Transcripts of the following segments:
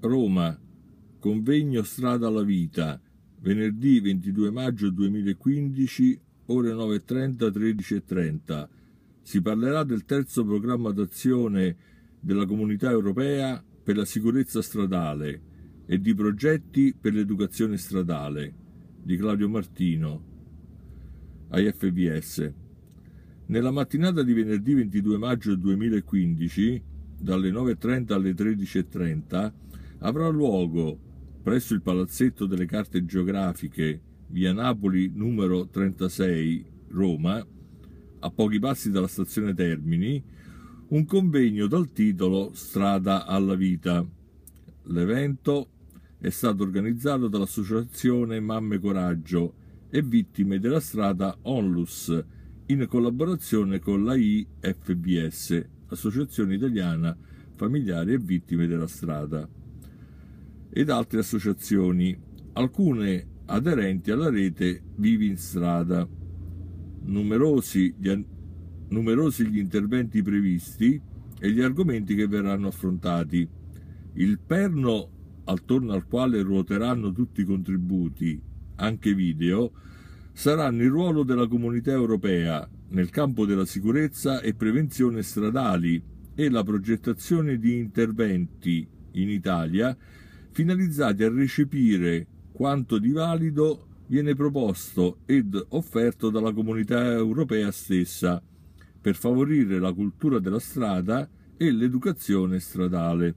Roma, convegno Strada alla Vita, venerdì 22 maggio 2015, ore 9.30, 13.30. Si parlerà del terzo programma d'azione della Comunità Europea per la sicurezza stradale e di progetti per l'educazione stradale di Claudio Martino, AFVS. Nella mattinata di venerdì 22 maggio 2015, dalle 9.30 alle 13.30, avrà luogo presso il Palazzetto delle Carte Geografiche, via Napoli numero 36, Roma, a pochi passi dalla stazione Termini, un convegno dal titolo Strada alla vita. L'evento è stato organizzato dall'associazione Mamme Coraggio e Vittime della Strada Onlus in collaborazione con la IFBS, Associazione Italiana Familiari e Vittime della Strada ed altre associazioni, alcune aderenti alla rete Vivi in Strada. Numerosi gli, numerosi gli interventi previsti e gli argomenti che verranno affrontati. Il perno attorno al quale ruoteranno tutti i contributi, anche video, saranno il ruolo della comunità europea nel campo della sicurezza e prevenzione stradali e la progettazione di interventi in Italia finalizzati a recepire quanto di valido viene proposto ed offerto dalla comunità europea stessa per favorire la cultura della strada e l'educazione stradale.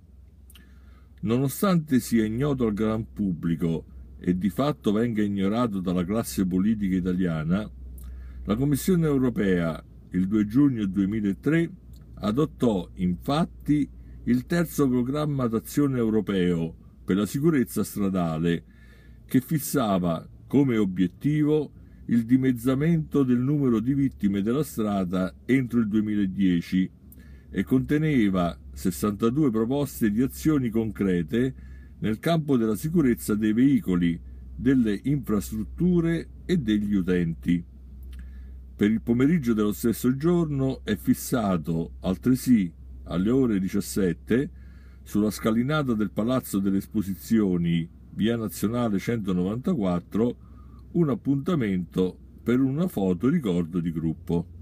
Nonostante sia ignoto al gran pubblico e di fatto venga ignorato dalla classe politica italiana, la Commissione europea il 2 giugno 2003 adottò infatti il terzo programma d'azione europeo per la sicurezza stradale, che fissava come obiettivo il dimezzamento del numero di vittime della strada entro il 2010 e conteneva 62 proposte di azioni concrete nel campo della sicurezza dei veicoli, delle infrastrutture e degli utenti. Per il pomeriggio dello stesso giorno è fissato altresì alle ore 17 sulla scalinata del Palazzo delle Esposizioni, via Nazionale 194, un appuntamento per una foto ricordo di gruppo.